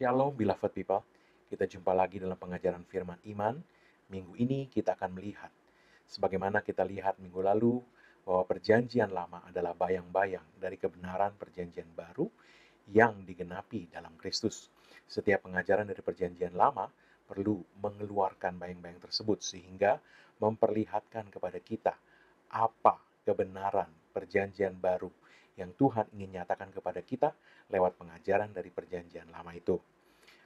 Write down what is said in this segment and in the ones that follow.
Shalom beloved people. Kita jumpa lagi dalam pengajaran firman iman. Minggu ini kita akan melihat sebagaimana kita lihat minggu lalu bahwa perjanjian lama adalah bayang-bayang dari kebenaran perjanjian baru yang digenapi dalam Kristus. Setiap pengajaran dari perjanjian lama perlu mengeluarkan bayang-bayang tersebut sehingga memperlihatkan kepada kita apa kebenaran perjanjian baru yang Tuhan ingin nyatakan kepada kita lewat pengajaran dari Perjanjian Lama itu.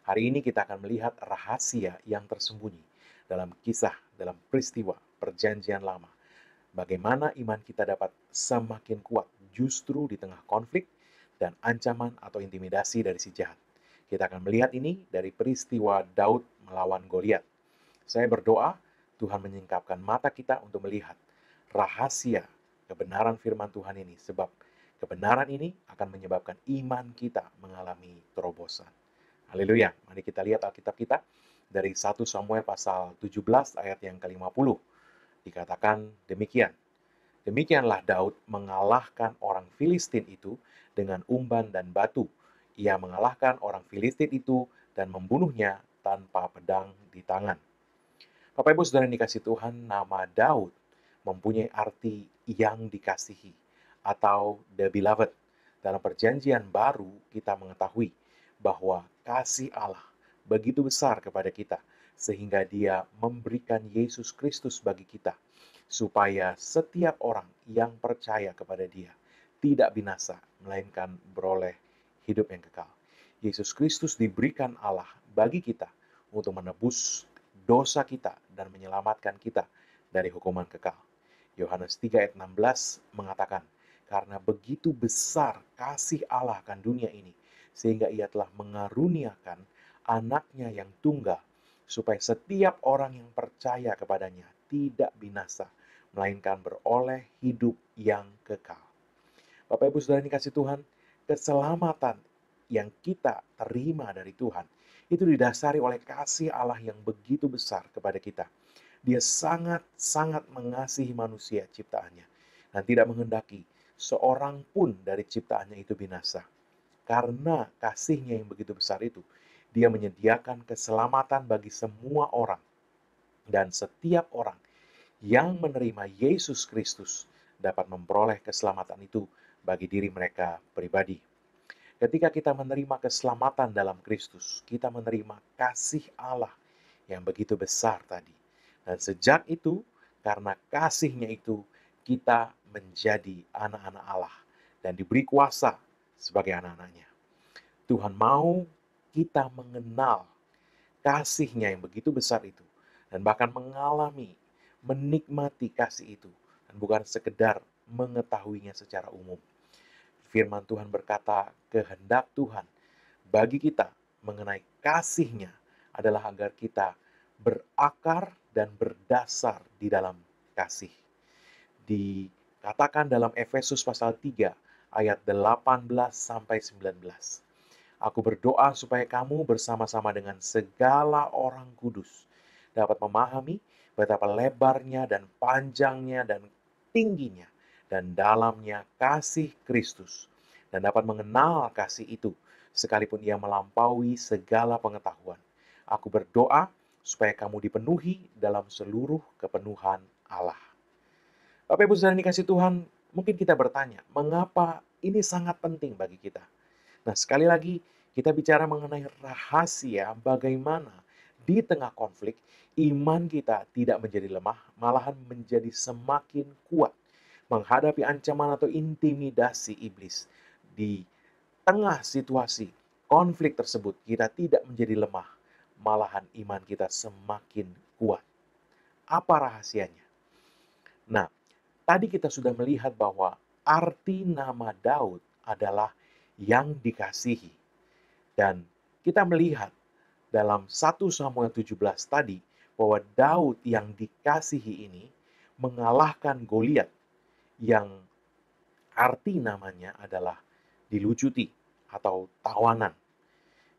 Hari ini kita akan melihat rahasia yang tersembunyi dalam kisah, dalam peristiwa Perjanjian Lama. Bagaimana iman kita dapat semakin kuat justru di tengah konflik dan ancaman atau intimidasi dari si jahat. Kita akan melihat ini dari peristiwa Daud melawan Goliat. Saya berdoa Tuhan menyingkapkan mata kita untuk melihat rahasia kebenaran firman Tuhan ini sebab Kebenaran ini akan menyebabkan iman kita mengalami terobosan. Haleluya. Mari kita lihat Alkitab kita dari 1 Samuel pasal 17 ayat yang ke-50. Dikatakan demikian. Demikianlah Daud mengalahkan orang Filistin itu dengan umban dan batu. Ia mengalahkan orang Filistin itu dan membunuhnya tanpa pedang di tangan. Bapak Ibu Saudara yang dikasih Tuhan, nama Daud mempunyai arti yang dikasihi atau the beloved. Dalam perjanjian baru kita mengetahui bahwa kasih Allah begitu besar kepada kita sehingga dia memberikan Yesus Kristus bagi kita supaya setiap orang yang percaya kepada dia tidak binasa melainkan beroleh hidup yang kekal. Yesus Kristus diberikan Allah bagi kita untuk menebus dosa kita dan menyelamatkan kita dari hukuman kekal. Yohanes 3 ayat 16 mengatakan, karena begitu besar kasih Allah akan dunia ini, sehingga ia telah mengaruniakan anaknya yang tunggal, supaya setiap orang yang percaya kepadanya tidak binasa, melainkan beroleh hidup yang kekal. Bapak Ibu Saudara dikasih Tuhan, keselamatan yang kita terima dari Tuhan itu didasari oleh kasih Allah yang begitu besar kepada kita. Dia sangat-sangat mengasihi manusia ciptaannya dan tidak menghendaki seorang pun dari ciptaannya itu binasa. Karena kasihnya yang begitu besar itu, dia menyediakan keselamatan bagi semua orang. Dan setiap orang yang menerima Yesus Kristus dapat memperoleh keselamatan itu bagi diri mereka pribadi. Ketika kita menerima keselamatan dalam Kristus, kita menerima kasih Allah yang begitu besar tadi. Dan sejak itu, karena kasihnya itu, kita menjadi anak-anak Allah dan diberi kuasa sebagai anak-anaknya. Tuhan mau kita mengenal kasihnya yang begitu besar itu dan bahkan mengalami, menikmati kasih itu dan bukan sekedar mengetahuinya secara umum. Firman Tuhan berkata, kehendak Tuhan bagi kita mengenai kasihnya adalah agar kita berakar dan berdasar di dalam kasih. Di Katakan dalam Efesus pasal 3 ayat 18 sampai 19. Aku berdoa supaya kamu bersama-sama dengan segala orang kudus dapat memahami betapa lebarnya dan panjangnya dan tingginya dan dalamnya kasih Kristus dan dapat mengenal kasih itu sekalipun ia melampaui segala pengetahuan. Aku berdoa supaya kamu dipenuhi dalam seluruh kepenuhan Allah. Bapak Ibu Saudara dikasih Tuhan, mungkin kita bertanya, mengapa ini sangat penting bagi kita? Nah, sekali lagi kita bicara mengenai rahasia bagaimana di tengah konflik iman kita tidak menjadi lemah, malahan menjadi semakin kuat menghadapi ancaman atau intimidasi iblis. Di tengah situasi konflik tersebut, kita tidak menjadi lemah, malahan iman kita semakin kuat. Apa rahasianya? Nah, Tadi kita sudah melihat bahwa arti nama Daud adalah yang dikasihi. Dan kita melihat dalam 1 Samuel 17 tadi bahwa Daud yang dikasihi ini mengalahkan Goliat yang arti namanya adalah dilucuti atau tawanan.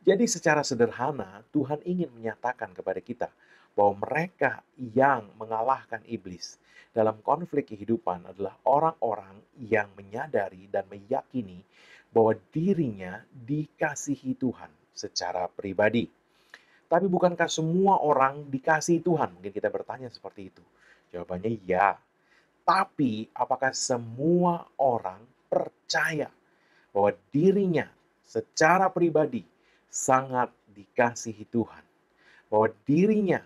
Jadi secara sederhana Tuhan ingin menyatakan kepada kita bahwa mereka yang mengalahkan iblis dalam konflik kehidupan adalah orang-orang yang menyadari dan meyakini bahwa dirinya dikasihi Tuhan secara pribadi. Tapi bukankah semua orang dikasihi Tuhan? Mungkin kita bertanya seperti itu. Jawabannya ya. Tapi apakah semua orang percaya bahwa dirinya secara pribadi sangat dikasihi Tuhan? Bahwa dirinya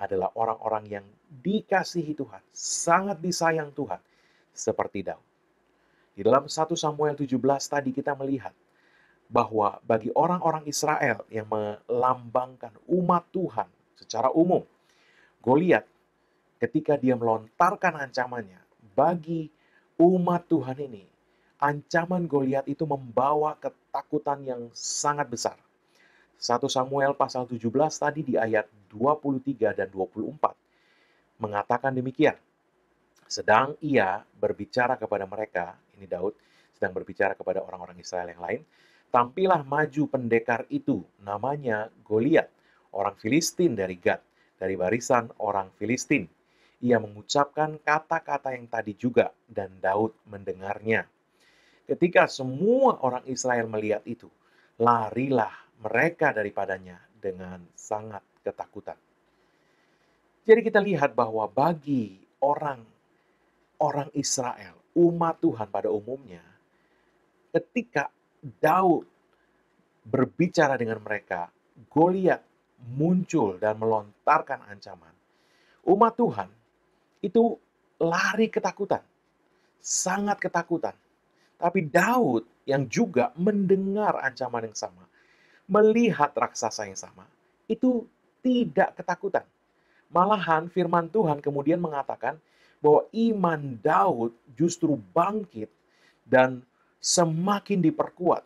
adalah orang-orang yang dikasihi Tuhan, sangat disayang Tuhan, seperti Daud. Di dalam 1 Samuel 17 tadi kita melihat bahwa bagi orang-orang Israel yang melambangkan umat Tuhan secara umum, Goliat ketika dia melontarkan ancamannya bagi umat Tuhan ini, ancaman Goliat itu membawa ketakutan yang sangat besar 1 Samuel pasal 17 tadi di ayat 23 dan 24 mengatakan demikian. Sedang ia berbicara kepada mereka, ini Daud sedang berbicara kepada orang-orang Israel yang lain, Tampillah maju pendekar itu, namanya Goliat, orang Filistin dari Gad, dari barisan orang Filistin. Ia mengucapkan kata-kata yang tadi juga, dan Daud mendengarnya. Ketika semua orang Israel melihat itu, larilah mereka daripadanya dengan sangat ketakutan. Jadi kita lihat bahwa bagi orang orang Israel, umat Tuhan pada umumnya, ketika Daud berbicara dengan mereka, Goliat muncul dan melontarkan ancaman. Umat Tuhan itu lari ketakutan, sangat ketakutan. Tapi Daud yang juga mendengar ancaman yang sama, melihat raksasa yang sama, itu tidak ketakutan. Malahan firman Tuhan kemudian mengatakan bahwa iman Daud justru bangkit dan semakin diperkuat.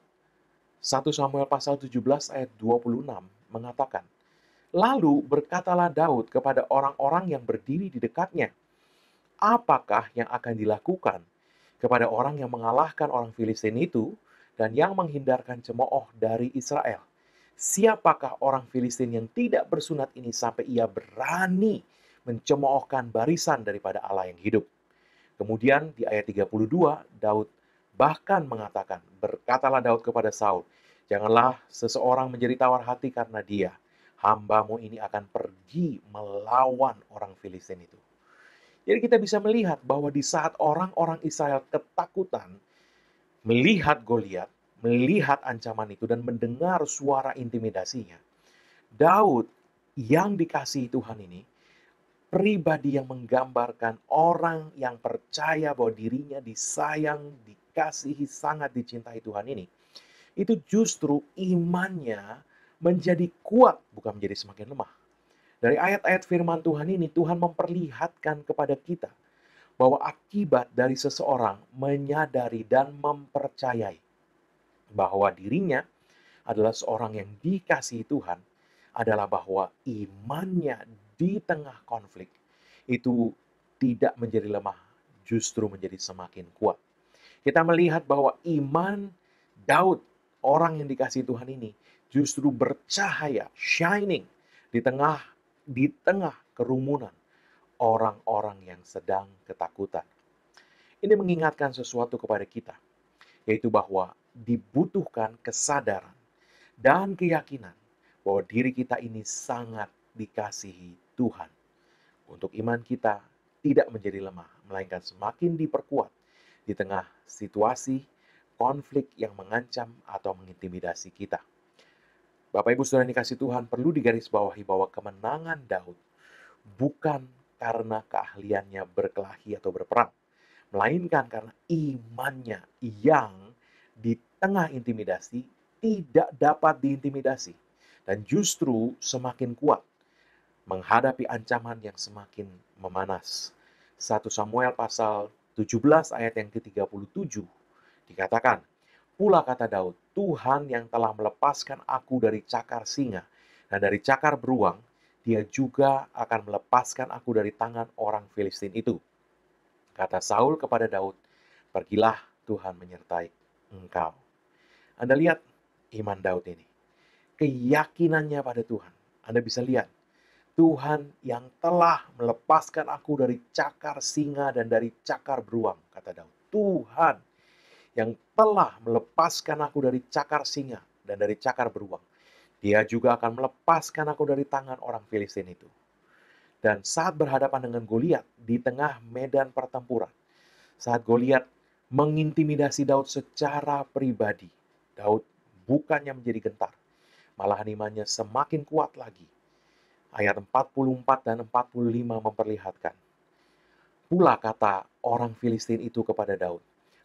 1 Samuel pasal 17 ayat 26 mengatakan, Lalu berkatalah Daud kepada orang-orang yang berdiri di dekatnya, Apakah yang akan dilakukan kepada orang yang mengalahkan orang Filistin itu dan yang menghindarkan cemooh dari Israel? siapakah orang Filistin yang tidak bersunat ini sampai ia berani mencemoohkan barisan daripada Allah yang hidup. Kemudian di ayat 32, Daud bahkan mengatakan, berkatalah Daud kepada Saul, janganlah seseorang menjadi tawar hati karena dia, hambamu ini akan pergi melawan orang Filistin itu. Jadi kita bisa melihat bahwa di saat orang-orang Israel ketakutan melihat Goliat, melihat ancaman itu dan mendengar suara intimidasinya, Daud yang dikasihi Tuhan ini, pribadi yang menggambarkan orang yang percaya bahwa dirinya disayang, dikasihi, sangat dicintai Tuhan ini, itu justru imannya menjadi kuat, bukan menjadi semakin lemah. Dari ayat-ayat firman Tuhan ini, Tuhan memperlihatkan kepada kita bahwa akibat dari seseorang menyadari dan mempercayai bahwa dirinya adalah seorang yang dikasihi Tuhan adalah bahwa imannya di tengah konflik itu tidak menjadi lemah, justru menjadi semakin kuat. Kita melihat bahwa iman Daud, orang yang dikasihi Tuhan ini, justru bercahaya, shining di tengah di tengah kerumunan orang-orang yang sedang ketakutan. Ini mengingatkan sesuatu kepada kita, yaitu bahwa dibutuhkan kesadaran dan keyakinan bahwa diri kita ini sangat dikasihi Tuhan. Untuk iman kita tidak menjadi lemah, melainkan semakin diperkuat di tengah situasi konflik yang mengancam atau mengintimidasi kita. Bapak Ibu Saudara dikasih Tuhan perlu digarisbawahi bahwa kemenangan Daud bukan karena keahliannya berkelahi atau berperang, melainkan karena imannya yang di tengah intimidasi tidak dapat diintimidasi dan justru semakin kuat menghadapi ancaman yang semakin memanas. 1 Samuel pasal 17 ayat yang ke-37 dikatakan, Pula kata Daud, Tuhan yang telah melepaskan aku dari cakar singa dan dari cakar beruang, dia juga akan melepaskan aku dari tangan orang Filistin itu. Kata Saul kepada Daud, Pergilah Tuhan menyertai engkau. Anda lihat iman Daud ini. Keyakinannya pada Tuhan. Anda bisa lihat. Tuhan yang telah melepaskan aku dari cakar singa dan dari cakar beruang, kata Daud. Tuhan yang telah melepaskan aku dari cakar singa dan dari cakar beruang. Dia juga akan melepaskan aku dari tangan orang Filistin itu. Dan saat berhadapan dengan Goliat di tengah medan pertempuran, saat Goliat mengintimidasi Daud secara pribadi. Daud bukannya menjadi gentar, malahan imannya semakin kuat lagi. Ayat 44 dan 45 memperlihatkan. Pula kata orang Filistin itu kepada Daud.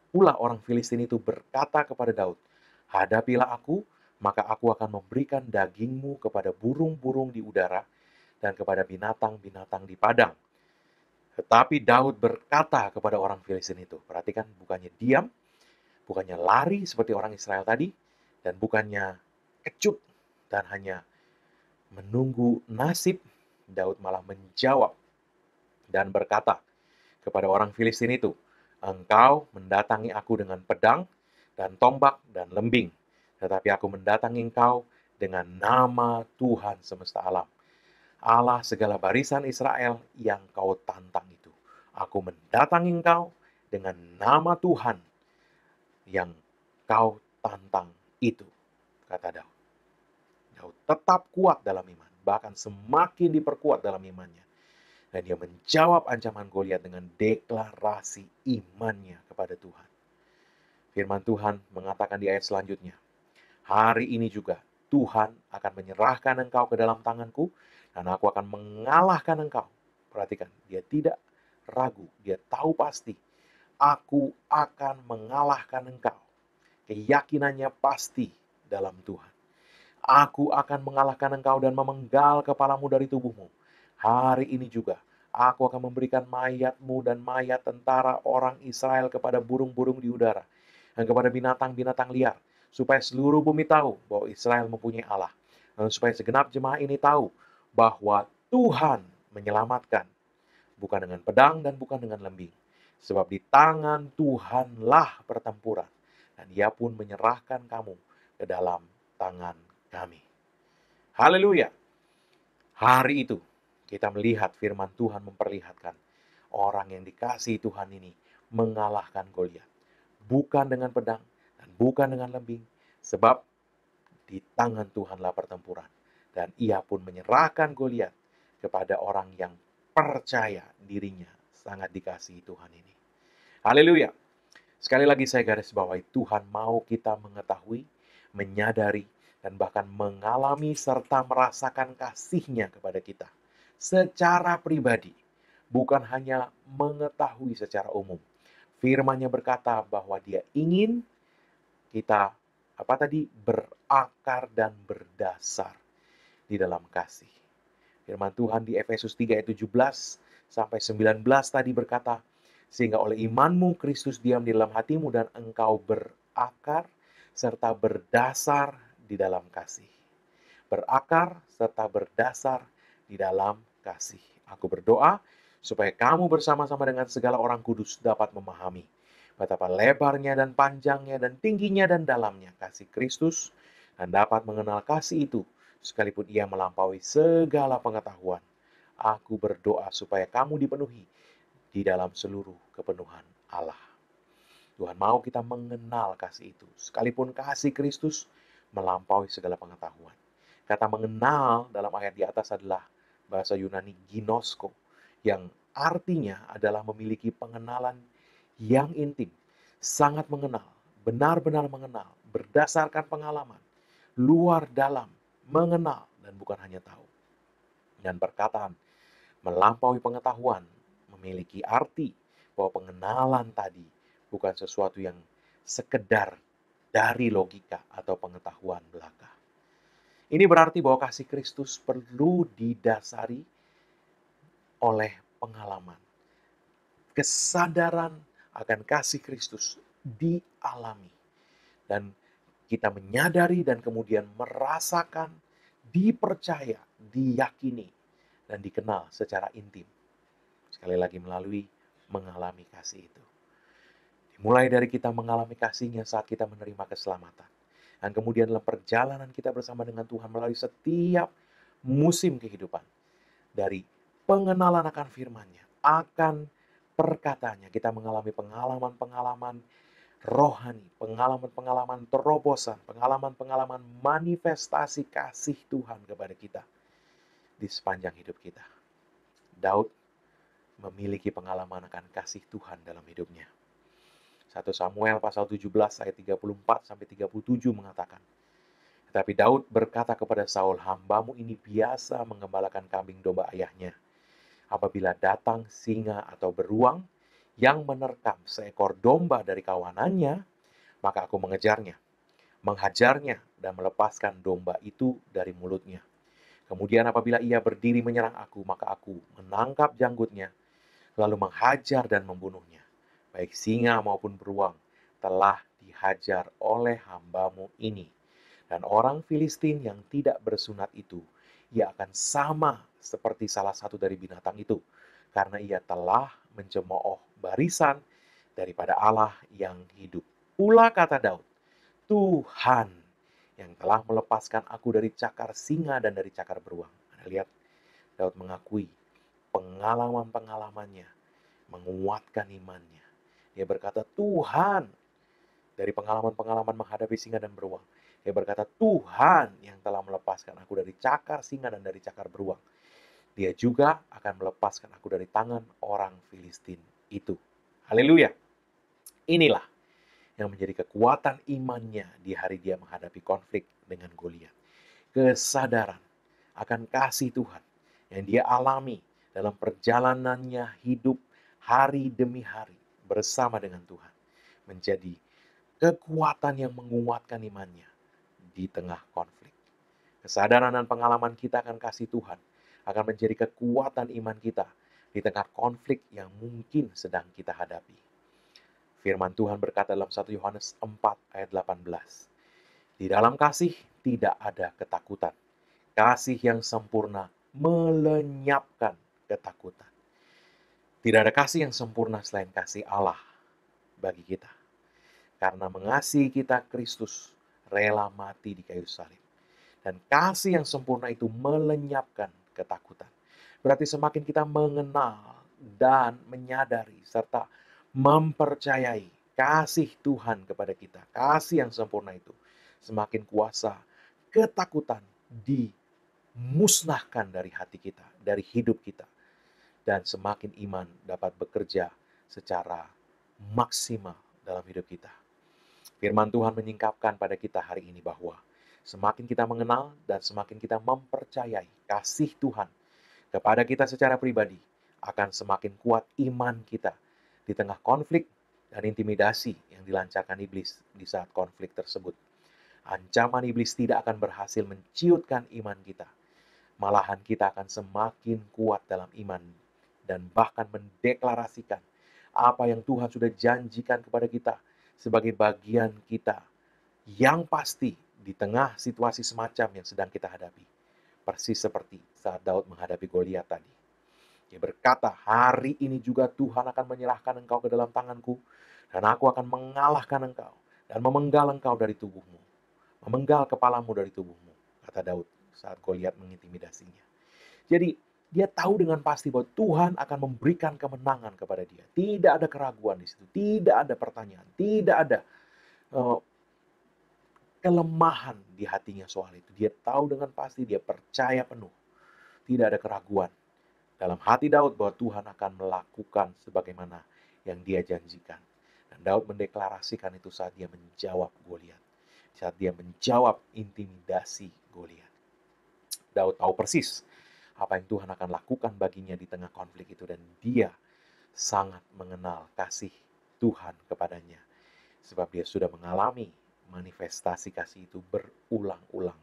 Pula orang Filistin itu berkata kepada Daud, Hadapilah aku, maka aku akan memberikan dagingmu kepada burung-burung di udara dan kepada binatang-binatang di padang tetapi Daud berkata kepada orang Filistin itu, perhatikan bukannya diam, bukannya lari seperti orang Israel tadi, dan bukannya kecut dan hanya menunggu nasib, Daud malah menjawab dan berkata kepada orang Filistin itu, Engkau mendatangi aku dengan pedang dan tombak dan lembing, tetapi aku mendatangi engkau dengan nama Tuhan semesta alam, Allah segala barisan Israel yang kau tantang itu. Aku mendatangi engkau dengan nama Tuhan yang kau tantang itu, kata Daud. Daud tetap kuat dalam iman, bahkan semakin diperkuat dalam imannya. Dan dia menjawab ancaman Goliat dengan deklarasi imannya kepada Tuhan. Firman Tuhan mengatakan di ayat selanjutnya, Hari ini juga Tuhan akan menyerahkan engkau ke dalam tanganku, dan aku akan mengalahkan engkau. Perhatikan, dia tidak ragu, dia tahu pasti. Aku akan mengalahkan engkau. Keyakinannya pasti dalam Tuhan. Aku akan mengalahkan engkau dan memenggal kepalamu dari tubuhmu. Hari ini juga aku akan memberikan mayatmu dan mayat tentara orang Israel kepada burung-burung di udara dan kepada binatang-binatang liar supaya seluruh bumi tahu bahwa Israel mempunyai Allah. Dan supaya segenap jemaah ini tahu bahwa Tuhan menyelamatkan, bukan dengan pedang dan bukan dengan lembing. Sebab di tangan Tuhanlah pertempuran, dan ia pun menyerahkan kamu ke dalam tangan kami. Haleluya. Hari itu kita melihat firman Tuhan memperlihatkan orang yang dikasih Tuhan ini mengalahkan Goliat. Bukan dengan pedang, bukan dengan lembing, sebab di tangan Tuhanlah pertempuran. Dan ia pun menyerahkan Goliat kepada orang yang percaya dirinya sangat dikasihi Tuhan ini. Haleluya. Sekali lagi saya garis bawahi, Tuhan mau kita mengetahui, menyadari, dan bahkan mengalami serta merasakan kasihnya kepada kita. Secara pribadi, bukan hanya mengetahui secara umum. Firmannya berkata bahwa dia ingin kita apa tadi berakar dan berdasar di dalam kasih. Firman Tuhan di Efesus 3 ayat 17 sampai 19 tadi berkata, sehingga oleh imanmu Kristus diam di dalam hatimu dan engkau berakar serta berdasar di dalam kasih. Berakar serta berdasar di dalam kasih. Aku berdoa supaya kamu bersama-sama dengan segala orang kudus dapat memahami betapa lebarnya dan panjangnya dan tingginya dan dalamnya kasih Kristus dan dapat mengenal kasih itu sekalipun ia melampaui segala pengetahuan. Aku berdoa supaya kamu dipenuhi di dalam seluruh kepenuhan Allah. Tuhan mau kita mengenal kasih itu sekalipun kasih Kristus melampaui segala pengetahuan. Kata mengenal dalam ayat di atas adalah bahasa Yunani ginosko yang artinya adalah memiliki pengenalan yang intim, sangat mengenal, benar-benar mengenal, berdasarkan pengalaman, luar dalam, mengenal, dan bukan hanya tahu. Dan perkataan melampaui pengetahuan memiliki arti bahwa pengenalan tadi bukan sesuatu yang sekedar dari logika atau pengetahuan belaka. Ini berarti bahwa kasih Kristus perlu didasari oleh pengalaman, kesadaran akan kasih Kristus dialami. Dan kita menyadari dan kemudian merasakan, dipercaya, diyakini, dan dikenal secara intim. Sekali lagi melalui mengalami kasih itu. Dimulai dari kita mengalami kasihnya saat kita menerima keselamatan. Dan kemudian dalam perjalanan kita bersama dengan Tuhan melalui setiap musim kehidupan. Dari pengenalan akan firman-Nya, akan Perkataannya, kita mengalami pengalaman-pengalaman rohani, pengalaman-pengalaman terobosan, pengalaman-pengalaman manifestasi kasih Tuhan kepada kita di sepanjang hidup kita. Daud memiliki pengalaman akan kasih Tuhan dalam hidupnya. 1 Samuel pasal 17 ayat 34 sampai 37 mengatakan, Tetapi Daud berkata kepada Saul, hambamu ini biasa mengembalakan kambing domba ayahnya.' apabila datang singa atau beruang yang menerkam seekor domba dari kawanannya, maka aku mengejarnya, menghajarnya, dan melepaskan domba itu dari mulutnya. Kemudian apabila ia berdiri menyerang aku, maka aku menangkap janggutnya, lalu menghajar dan membunuhnya. Baik singa maupun beruang telah dihajar oleh hambamu ini. Dan orang Filistin yang tidak bersunat itu, ia akan sama seperti salah satu dari binatang itu, karena ia telah mencemooh barisan daripada Allah yang hidup. Pula kata Daud, Tuhan yang telah melepaskan aku dari cakar singa dan dari cakar beruang. Anda lihat, Daud mengakui pengalaman-pengalamannya menguatkan imannya. Dia berkata, Tuhan, dari pengalaman-pengalaman menghadapi singa dan beruang. Dia berkata, Tuhan yang telah melepaskan aku dari cakar singa dan dari cakar beruang dia juga akan melepaskan aku dari tangan orang Filistin itu. Haleluya. Inilah yang menjadi kekuatan imannya di hari dia menghadapi konflik dengan Goliat. Kesadaran akan kasih Tuhan yang dia alami dalam perjalanannya hidup hari demi hari bersama dengan Tuhan menjadi kekuatan yang menguatkan imannya di tengah konflik. Kesadaran dan pengalaman kita akan kasih Tuhan akan menjadi kekuatan iman kita di tengah konflik yang mungkin sedang kita hadapi. Firman Tuhan berkata dalam 1 Yohanes 4 ayat 18, Di dalam kasih tidak ada ketakutan. Kasih yang sempurna melenyapkan ketakutan. Tidak ada kasih yang sempurna selain kasih Allah bagi kita. Karena mengasihi kita Kristus rela mati di kayu salib. Dan kasih yang sempurna itu melenyapkan ketakutan. Berarti semakin kita mengenal dan menyadari serta mempercayai kasih Tuhan kepada kita, kasih yang sempurna itu, semakin kuasa ketakutan dimusnahkan dari hati kita, dari hidup kita. Dan semakin iman dapat bekerja secara maksimal dalam hidup kita. Firman Tuhan menyingkapkan pada kita hari ini bahwa Semakin kita mengenal dan semakin kita mempercayai kasih Tuhan kepada kita secara pribadi, akan semakin kuat iman kita di tengah konflik dan intimidasi yang dilancarkan iblis di saat konflik tersebut. Ancaman iblis tidak akan berhasil menciutkan iman kita. Malahan kita akan semakin kuat dalam iman dan bahkan mendeklarasikan apa yang Tuhan sudah janjikan kepada kita sebagai bagian kita yang pasti di tengah situasi semacam yang sedang kita hadapi. Persis seperti saat Daud menghadapi Goliat tadi. Dia berkata, hari ini juga Tuhan akan menyerahkan engkau ke dalam tanganku, dan aku akan mengalahkan engkau, dan memenggal engkau dari tubuhmu. Memenggal kepalamu dari tubuhmu, kata Daud saat Goliat mengintimidasinya. Jadi, dia tahu dengan pasti bahwa Tuhan akan memberikan kemenangan kepada dia. Tidak ada keraguan di situ, tidak ada pertanyaan, tidak ada eh, kelemahan di hatinya soal itu. Dia tahu dengan pasti, dia percaya penuh. Tidak ada keraguan dalam hati Daud bahwa Tuhan akan melakukan sebagaimana yang dia janjikan. Dan Daud mendeklarasikan itu saat dia menjawab Goliat. Saat dia menjawab intimidasi Goliat. Daud tahu persis apa yang Tuhan akan lakukan baginya di tengah konflik itu dan dia sangat mengenal kasih Tuhan kepadanya sebab dia sudah mengalami manifestasi kasih itu berulang-ulang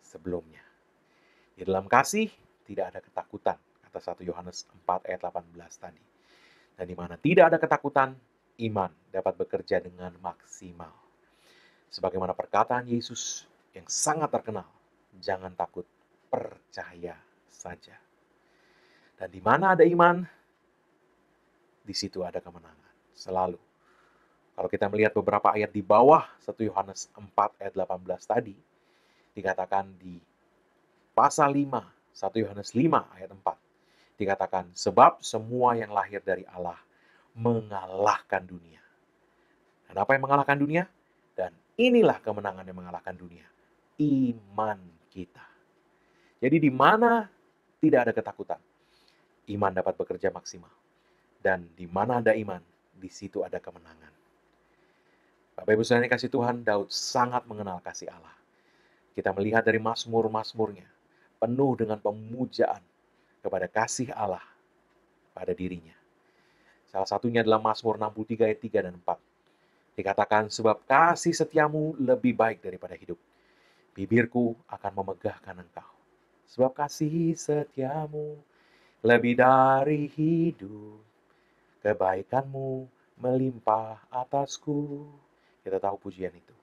sebelumnya. Di dalam kasih tidak ada ketakutan, kata 1 Yohanes 4 ayat 18 tadi. Dan di mana tidak ada ketakutan, iman dapat bekerja dengan maksimal. Sebagaimana perkataan Yesus yang sangat terkenal, jangan takut, percaya saja. Dan di mana ada iman, di situ ada kemenangan. Selalu. Kalau kita melihat beberapa ayat di bawah 1 Yohanes 4 ayat 18 tadi, dikatakan di pasal 5, 1 Yohanes 5 ayat 4, dikatakan sebab semua yang lahir dari Allah mengalahkan dunia. Dan apa yang mengalahkan dunia? Dan inilah kemenangan yang mengalahkan dunia. Iman kita. Jadi di mana tidak ada ketakutan, iman dapat bekerja maksimal. Dan di mana ada iman, di situ ada kemenangan. Bapak Ibu Saudara kasih Tuhan, Daud sangat mengenal kasih Allah. Kita melihat dari Masmur Masmurnya penuh dengan pemujaan kepada kasih Allah pada dirinya. Salah satunya adalah Mazmur 63 ayat 3 dan 4. Dikatakan, sebab kasih setiamu lebih baik daripada hidup. Bibirku akan memegahkan engkau. Sebab kasih setiamu lebih dari hidup. Kebaikanmu melimpah atasku kita tahu pujian itu.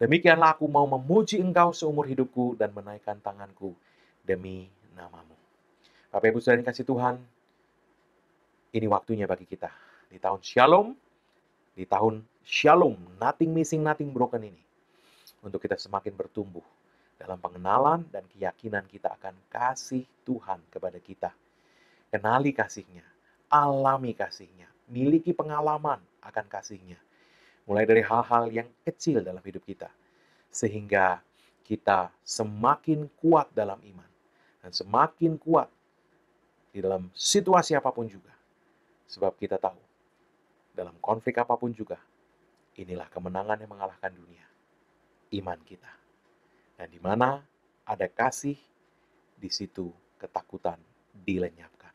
Demikianlah aku mau memuji engkau seumur hidupku dan menaikkan tanganku demi namamu. Bapak Ibu Saudara kasih Tuhan, ini waktunya bagi kita. Di tahun Shalom, di tahun Shalom, nothing missing, nothing broken ini. Untuk kita semakin bertumbuh dalam pengenalan dan keyakinan kita akan kasih Tuhan kepada kita. Kenali kasihnya, alami kasihnya, miliki pengalaman akan kasihnya mulai dari hal-hal yang kecil dalam hidup kita, sehingga kita semakin kuat dalam iman dan semakin kuat di dalam situasi apapun juga, sebab kita tahu dalam konflik apapun juga, inilah kemenangan yang mengalahkan dunia, iman kita. Dan di mana ada kasih, di situ ketakutan dilenyapkan.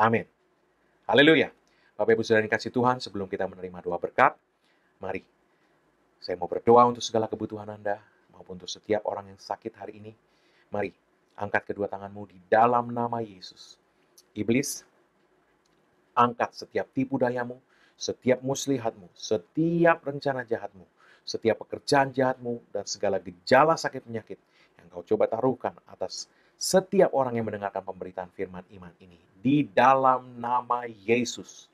Amin. Haleluya. Bapak Ibu Saudara yang kasih Tuhan, sebelum kita menerima doa berkat, Mari, saya mau berdoa untuk segala kebutuhan Anda, maupun untuk setiap orang yang sakit hari ini. Mari, angkat kedua tanganmu di dalam nama Yesus. Iblis, angkat setiap tipu dayamu, setiap muslihatmu, setiap rencana jahatmu, setiap pekerjaan jahatmu, dan segala gejala sakit penyakit yang kau coba taruhkan atas setiap orang yang mendengarkan pemberitaan firman iman ini. Di dalam nama Yesus.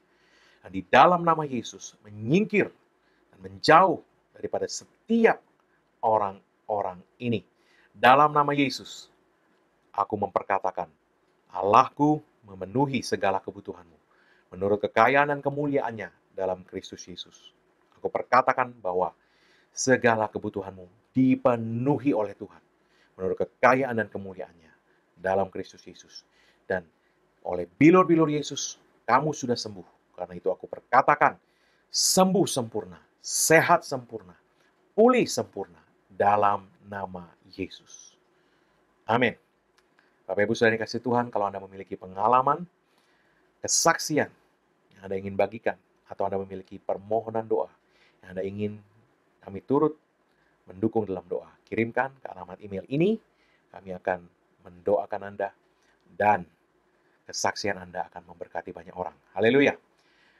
di dalam nama Yesus, menyingkir dan menjauh daripada setiap orang-orang ini. Dalam nama Yesus, aku memperkatakan, Allahku memenuhi segala kebutuhanmu menurut kekayaan dan kemuliaannya dalam Kristus Yesus. Aku perkatakan bahwa segala kebutuhanmu dipenuhi oleh Tuhan menurut kekayaan dan kemuliaannya dalam Kristus Yesus. Dan oleh bilur-bilur Yesus, kamu sudah sembuh. Karena itu aku perkatakan, sembuh sempurna sehat sempurna, pulih sempurna dalam nama Yesus. Amin. Bapak Ibu sudah dikasih Tuhan, kalau Anda memiliki pengalaman, kesaksian yang Anda ingin bagikan, atau Anda memiliki permohonan doa yang Anda ingin kami turut mendukung dalam doa, kirimkan ke alamat email ini, kami akan mendoakan Anda, dan kesaksian Anda akan memberkati banyak orang. Haleluya.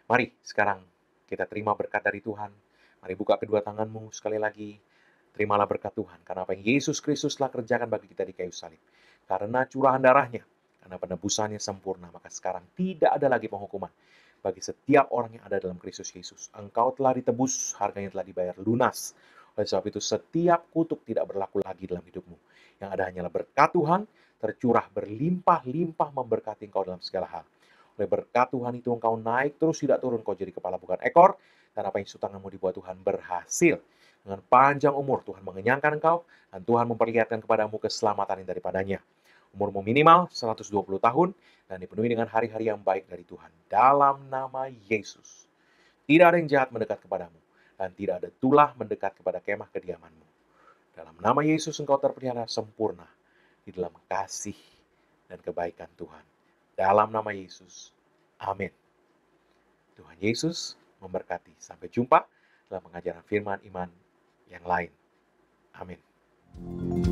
Mari sekarang kita terima berkat dari Tuhan, Mari buka kedua tanganmu sekali lagi. Terimalah berkat Tuhan karena apa yang Yesus Kristus telah kerjakan bagi kita di kayu salib. Karena curahan darahnya, karena penebusannya sempurna, maka sekarang tidak ada lagi penghukuman bagi setiap orang yang ada dalam Kristus Yesus. Engkau telah ditebus, harganya telah dibayar lunas. Oleh sebab itu, setiap kutuk tidak berlaku lagi dalam hidupmu. Yang ada hanyalah berkat Tuhan, tercurah berlimpah-limpah memberkati engkau dalam segala hal. Oleh berkat Tuhan itu engkau naik terus tidak turun, kau jadi kepala bukan ekor, dan apa yang susah kamu dibuat Tuhan berhasil. Dengan panjang umur, Tuhan mengenyangkan engkau, dan Tuhan memperlihatkan kepadamu keselamatan yang daripadanya. Umurmu minimal 120 tahun, dan dipenuhi dengan hari-hari yang baik dari Tuhan. Dalam nama Yesus. Tidak ada yang jahat mendekat kepadamu, dan tidak ada tulah mendekat kepada kemah kediamanmu. Dalam nama Yesus engkau terpelihara sempurna di dalam kasih dan kebaikan Tuhan. Dalam nama Yesus. Amin. Tuhan Yesus memberkati. Sampai jumpa dalam pengajaran firman iman yang lain. Amin.